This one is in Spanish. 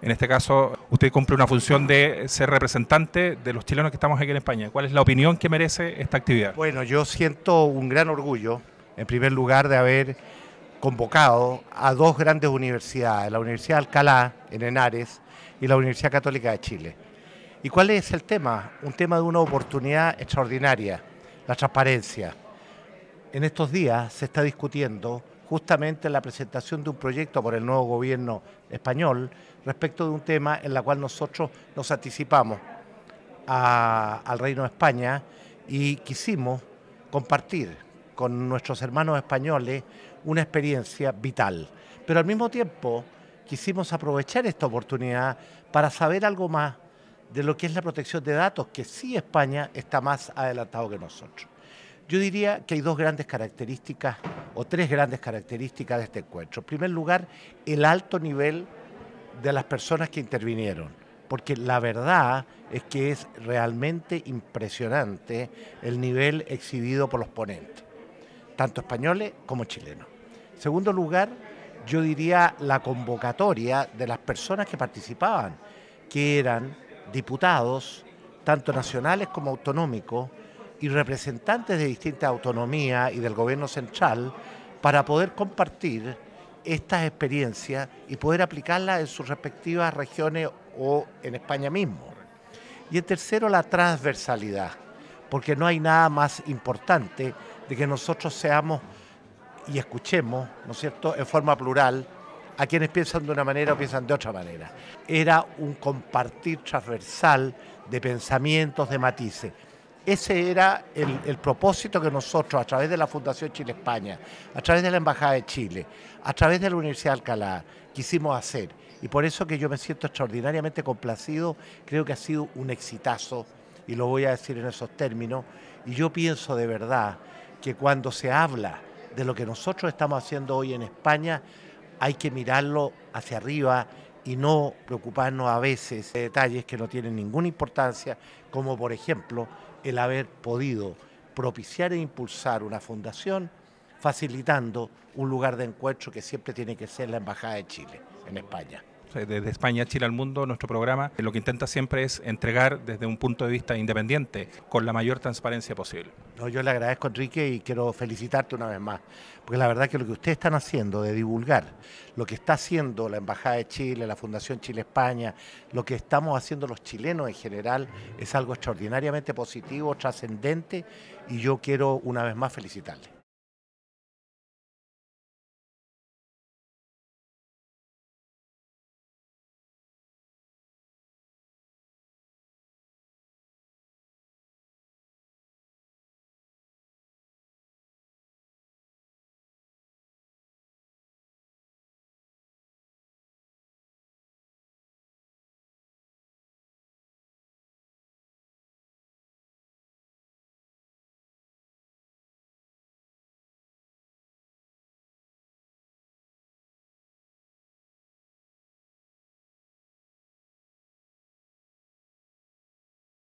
En este caso, usted cumple una función de ser representante de los chilenos que estamos aquí en España. ¿Cuál es la opinión que merece esta actividad? Bueno, yo siento un gran orgullo, en primer lugar, de haber convocado a dos grandes universidades, la Universidad de Alcalá, en Henares, y la Universidad Católica de Chile. ¿Y cuál es el tema? Un tema de una oportunidad extraordinaria, la transparencia. En estos días se está discutiendo justamente la presentación de un proyecto por el nuevo gobierno español respecto de un tema en el cual nosotros nos anticipamos al Reino de España y quisimos compartir con nuestros hermanos españoles una experiencia vital. Pero al mismo tiempo quisimos aprovechar esta oportunidad para saber algo más de lo que es la protección de datos, que sí España está más adelantado que nosotros. Yo diría que hay dos grandes características o tres grandes características de este encuentro. En primer lugar, el alto nivel de las personas que intervinieron, porque la verdad es que es realmente impresionante el nivel exhibido por los ponentes, tanto españoles como chilenos. En segundo lugar, yo diría la convocatoria de las personas que participaban, que eran diputados, tanto nacionales como autonómicos, y representantes de distintas autonomías y del gobierno central para poder compartir estas experiencias y poder aplicarlas en sus respectivas regiones o en España mismo. Y el tercero, la transversalidad, porque no hay nada más importante de que nosotros seamos y escuchemos, ¿no es cierto?, en forma plural, a quienes piensan de una manera o piensan de otra manera. Era un compartir transversal de pensamientos, de matices. Ese era el, propósito que nosotros, a través de la Fundación Chile España, a través de la Embajada de Chile, a través de la Universidad de Alcalá, quisimos hacer. Y por eso que yo me siento extraordinariamente complacido, creo que ha sido un exitazo, y lo voy a decir en esos términos, y yo pienso de verdad que cuando se habla de lo que nosotros estamos haciendo hoy en España, hay que mirarlo hacia arriba y no preocuparnos a veces de detalles que no tienen ninguna importancia, como por ejemplo el haber podido propiciar e impulsar una fundación facilitando un lugar de encuentro que siempre tiene que ser la Embajada de Chile en España desde eh, España, Chile al mundo, nuestro programa eh, lo que intenta siempre es entregar desde un punto de vista independiente, con la mayor transparencia posible. No, yo le agradezco, Enrique, y quiero felicitarte una vez más, porque la verdad que lo que ustedes están haciendo de divulgar, lo que está haciendo la Embajada de Chile, la Fundación Chile-España, lo que estamos haciendo los chilenos en general, es algo extraordinariamente positivo, trascendente, y yo quiero una vez más felicitarles.